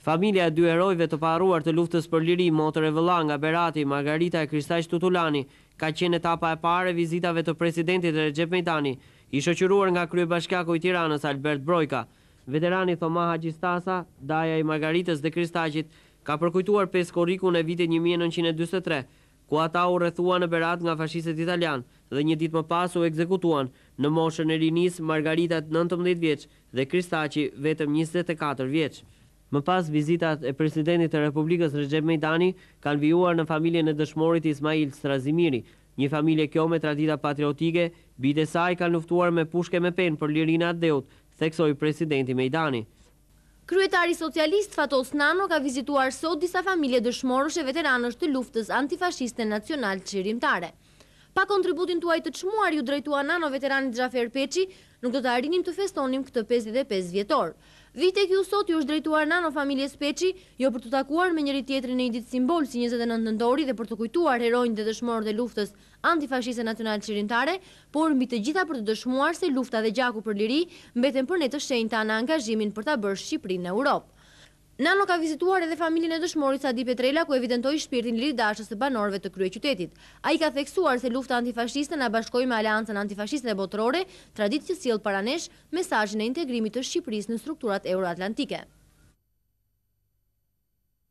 Familia e dy herojve të paruar të luftës për liri, motër e vëlla nga Berati, Margarita e Kristajsh Tutulani, ka qenë etapa e pare vizitave të presidentit e Recep Mejtani, i shoqyruar nga krye bashkjako i tiranës Albert Brojka. Veterani Thoma Hagistasa, daja i Margaritës dhe Kristaqit, ka përkujtuar pes koriku në vite 1923, ku ata u rëthua në Berat nga fashiset italian dhe një dit më pas u ekzekutuan në moshën e rinis Margarita 19 vjeqë dhe Kristajshit vetëm 24 vjeqë. Më pas vizitat e presidentit të Republikës Recep Mejdani kanë vijuar në familjen e dëshmorit Ismail Strazimiri, një familje kjo me tradita patriotike, bide saj kanë luftuar me pushke me pen për lirin atdeut, theksoj presidenti Mejdani. Kryetari socialist Fatos Nano ka vizituar sot disa familje dëshmorësh e veteranës të luftës antifashiste nacional qërimtare pa kontributin të të qmuar ju drejtua nano veteranit Gjafer Peqi, nuk do të arinim të festonim këtë 55 vjetor. Vite kjo sot ju është drejtuar nano familjes Peqi, jo për të takuar me njëri tjetëri në i ditë simbol si 29 nëndori dhe për të kujtuar herojnë dhe dëshmorë dhe luftës antifashise nacional qirintare, por mbi të gjitha për të dëshmuar se lufta dhe gjaku për liri mbeten për ne të shenjë ta në angazhimin për të bërë Shqiprin në Europë. Nano ka vizituar edhe familjen e dëshmorit Sadi Petrella, ku evidentoj shpirtin liridashës të banorve të krye qytetit. A i ka theksuar se lufta antifashiste në bashkoj me aliancën antifashiste botërore, tradit që sil paranesh mesajnë e integrimit të Shqipëris në strukturat euroatlantike.